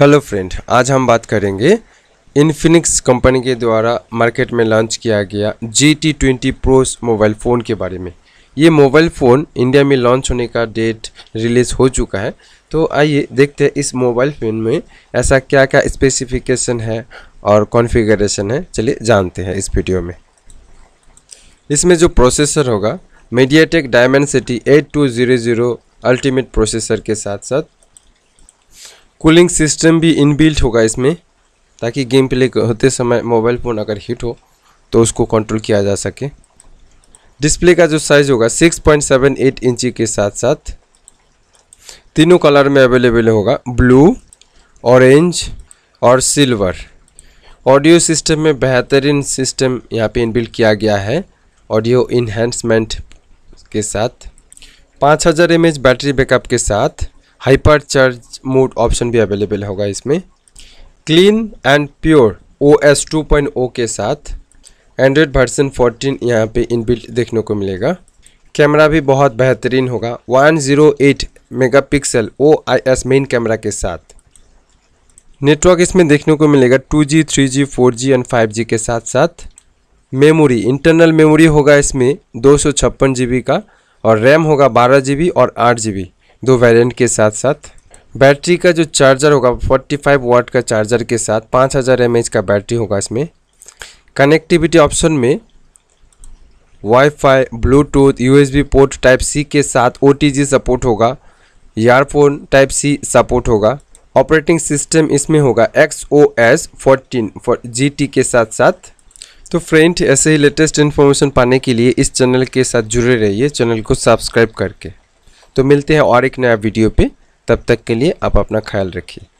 hello friend आज हम बात करेंगे इन्फिनिक्स कंपनी के द्वारा मार्केट में लॉन्च किया गया G T twenty pro mobile phone के बारे में ये मोबाइल फ़ोन इंडिया में लॉन्च होने का डेट रिलीज़ हो चुका है तो आइए देखते हैं इस मोबाइल फ़ोन में ऐसा क्या क्या स्पेसिफिकेशन है और कॉन्फ़िगरेशन है चलिए जानते हैं इस वीडियो में इसमें जो प्रोसेसर होगा MediaTek Dimensity eight two zero zero ultimate processor के साथ साथ कूलिंग सिस्टम भी इनबिल्ट होगा इसमें ताकि गेम प्ले होते समय मोबाइल फ़ोन अगर हीट हो तो उसको कंट्रोल किया जा सके डिस्प्ले का जो साइज़ होगा 6.78 इंची के साथ साथ तीनों कलर में अवेलेबल होगा ब्लू ऑरेंज और सिल्वर ऑडियो सिस्टम में बेहतरीन सिस्टम यहाँ पे इनबिल्ट किया गया है ऑडियो इन्हेंसमेंट के साथ 5000 हज़ार बैटरी बैकअप के साथ हाइपर चार्ज मोड ऑप्शन भी अवेलेबल होगा इसमें clean and pure O S two point O के साथ एंड्रॉयड वर्सन 14 यहाँ पे इनबिल्ट देखने को मिलेगा कैमरा भी बहुत बेहतरीन होगा 108 मेगापिक्सल ओआईएस मेन कैमरा के साथ नेटवर्क इसमें देखने को मिलेगा 2G, 3G, 4G and 5G के साथ साथ मेमोरी इंटरनल मेमोरी होगा इसमें दो सौ का और रैम होगा बारह जी और आठ जी दो वेरिएंट के साथ साथ बैटरी का जो चार्जर होगा 45 वाट का चार्जर के साथ 5000 हज़ार का बैटरी होगा इसमें कनेक्टिविटी ऑप्शन में wifi, Bluetooth USB port type C के साथ ओ सपोर्ट होगा ईयरफोन टाइप सी सपोर्ट होगा ऑपरेटिंग सिस्टम इसमें होगा X O S fourteen G T के साथ साथ तो फ्रेंड ऐसे ही लेटेस्ट इन्फॉर्मेशन पाने के लिए इस चैनल के साथ जुड़े रहिए चैनल को सब्सक्राइब करके तो मिलते हैं और एक नया वीडियो पे तब तक के लिए आप अपना ख्याल रखिए